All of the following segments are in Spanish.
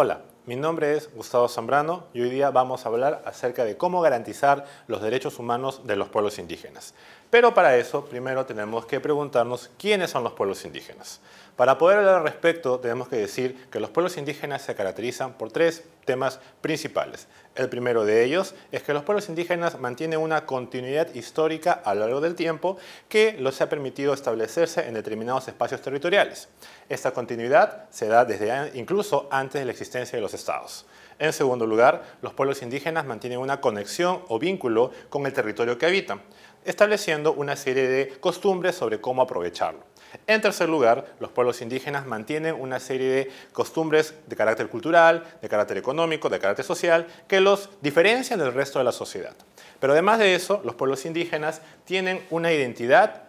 Hola, mi nombre es Gustavo Zambrano y hoy día vamos a hablar acerca de cómo garantizar los derechos humanos de los pueblos indígenas. Pero para eso, primero tenemos que preguntarnos quiénes son los pueblos indígenas. Para poder hablar al respecto, tenemos que decir que los pueblos indígenas se caracterizan por tres temas principales. El primero de ellos es que los pueblos indígenas mantienen una continuidad histórica a lo largo del tiempo que los ha permitido establecerse en determinados espacios territoriales. Esta continuidad se da desde incluso antes de la existencia de los estados. En segundo lugar, los pueblos indígenas mantienen una conexión o vínculo con el territorio que habitan, estableciendo una serie de costumbres sobre cómo aprovecharlo. En tercer lugar, los pueblos indígenas mantienen una serie de costumbres de carácter cultural, de carácter económico, de carácter social, que los diferencian del resto de la sociedad. Pero además de eso, los pueblos indígenas tienen una identidad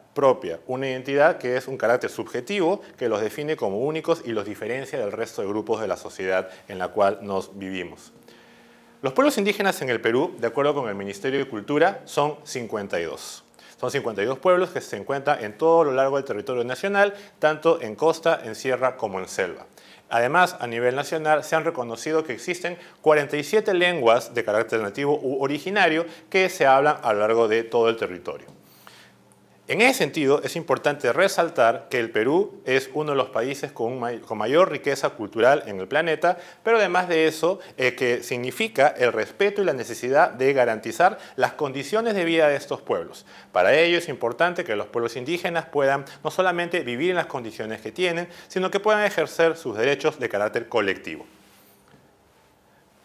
una identidad que es un carácter subjetivo que los define como únicos y los diferencia del resto de grupos de la sociedad en la cual nos vivimos. Los pueblos indígenas en el Perú, de acuerdo con el Ministerio de Cultura, son 52. Son 52 pueblos que se encuentran en todo lo largo del territorio nacional, tanto en costa, en sierra como en selva. Además, a nivel nacional se han reconocido que existen 47 lenguas de carácter nativo u originario que se hablan a lo largo de todo el territorio. En ese sentido, es importante resaltar que el Perú es uno de los países con, mayor riqueza cultural en el planeta, pero además de eso, eh, que significa el respeto y la necesidad de garantizar las condiciones de vida de estos pueblos. Para ello es importante que los pueblos indígenas puedan no solamente vivir en las condiciones que tienen, sino que puedan ejercer sus derechos de carácter colectivo.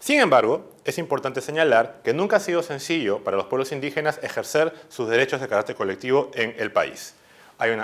Sin embargo, es importante señalar que nunca ha sido sencillo para los pueblos indígenas ejercer sus derechos de carácter colectivo en el país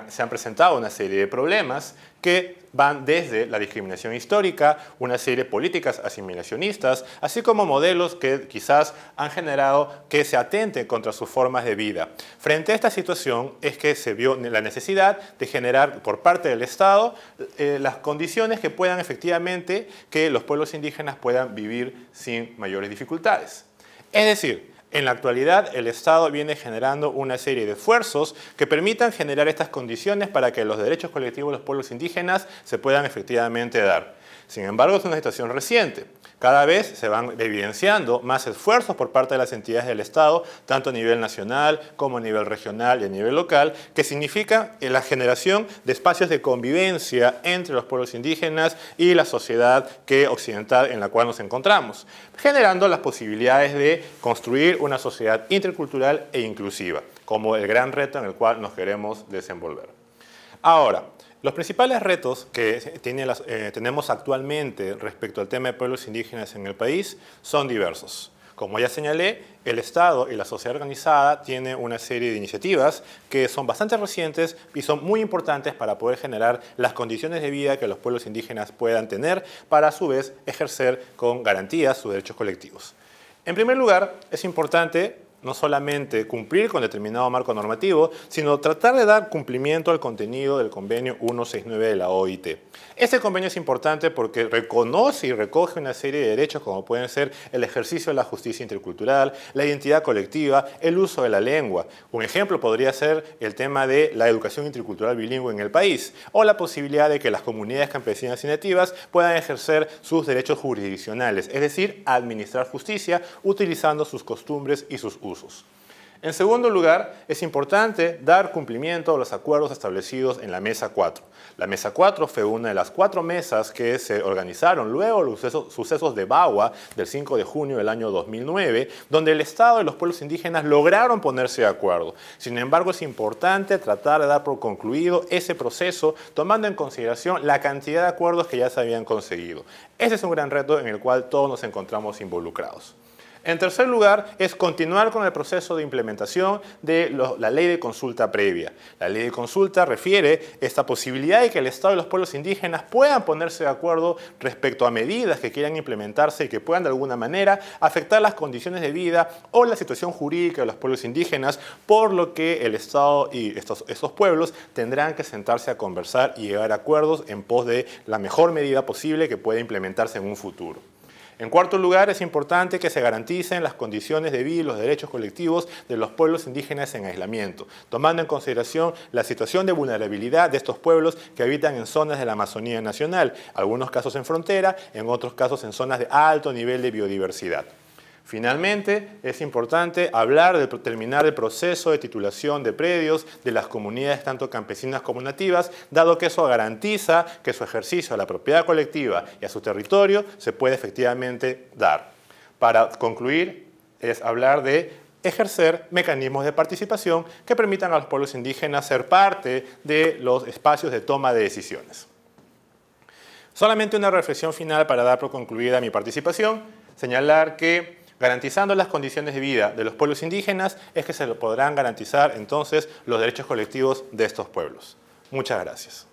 se han presentado una serie de problemas que van desde la discriminación histórica, una serie de políticas asimilacionistas, así como modelos que quizás han generado que se atenten contra sus formas de vida. Frente a esta situación es que se vio la necesidad de generar por parte del Estado eh, las condiciones que puedan efectivamente que los pueblos indígenas puedan vivir sin mayores dificultades. Es decir, en la actualidad, el Estado viene generando una serie de esfuerzos que permitan generar estas condiciones para que los derechos colectivos de los pueblos indígenas se puedan efectivamente dar. Sin embargo, es una situación reciente. Cada vez se van evidenciando más esfuerzos por parte de las entidades del Estado, tanto a nivel nacional como a nivel regional y a nivel local, que significa eh, la generación de espacios de convivencia entre los pueblos indígenas y la sociedad que, occidental en la cual nos encontramos, generando las posibilidades de construir una sociedad intercultural e inclusiva, como el gran reto en el cual nos queremos desenvolver. Ahora, los principales retos que eh, tenemos actualmente respecto al tema de pueblos indígenas en el país son diversos. Como ya señalé, el Estado y la sociedad organizada tienen una serie de iniciativas que son bastante recientes y son muy importantes para poder generar las condiciones de vida que los pueblos indígenas puedan tener para a su vez ejercer con garantías sus derechos colectivos. En primer lugar, es importante no solamente cumplir con determinado marco normativo, sino tratar de dar cumplimiento al contenido del convenio 169 de la OIT. Este convenio es importante porque reconoce y recoge una serie de derechos como pueden ser el ejercicio de la justicia intercultural, la identidad colectiva, el uso de la lengua. Un ejemplo podría ser el tema de la educación intercultural bilingüe en el país o la posibilidad de que las comunidades campesinas y nativas puedan ejercer sus derechos jurisdiccionales, es decir, administrar justicia utilizando sus costumbres y sus usos. En segundo lugar, es importante dar cumplimiento a los acuerdos establecidos en la Mesa 4. La Mesa 4 fue una de las cuatro mesas que se organizaron luego los sucesos de Bagua del 5 de junio del año 2009, donde el Estado y los pueblos indígenas lograron ponerse de acuerdo. Sin embargo, es importante tratar de dar por concluido ese proceso, tomando en consideración la cantidad de acuerdos que ya se habían conseguido. Ese es un gran reto en el cual todos nos encontramos involucrados. En tercer lugar, es continuar con el proceso de implementación de la ley de consulta previa. La ley de consulta refiere esta posibilidad de que el Estado y los pueblos indígenas puedan ponerse de acuerdo respecto a medidas que quieran implementarse y que puedan de alguna manera afectar las condiciones de vida o la situación jurídica de los pueblos indígenas, por lo que el Estado y estos pueblos tendrán que sentarse a conversar y llegar a acuerdos en pos de la mejor medida posible que pueda implementarse en un futuro. En cuarto lugar, es importante que se garanticen las condiciones de vida y los derechos colectivos de los pueblos indígenas en aislamiento, tomando en consideración la situación de vulnerabilidad de estos pueblos que habitan en zonas de la Amazonía Nacional, algunos casos en frontera, en otros casos en zonas de alto nivel de biodiversidad. Finalmente, es importante hablar de terminar el proceso de titulación de predios de las comunidades tanto campesinas como nativas, dado que eso garantiza que su ejercicio a la propiedad colectiva y a su territorio se puede efectivamente dar. Para concluir, es hablar de ejercer mecanismos de participación que permitan a los pueblos indígenas ser parte de los espacios de toma de decisiones. Solamente una reflexión final para dar por concluida mi participación, señalar que Garantizando las condiciones de vida de los pueblos indígenas es que se podrán garantizar entonces los derechos colectivos de estos pueblos. Muchas gracias.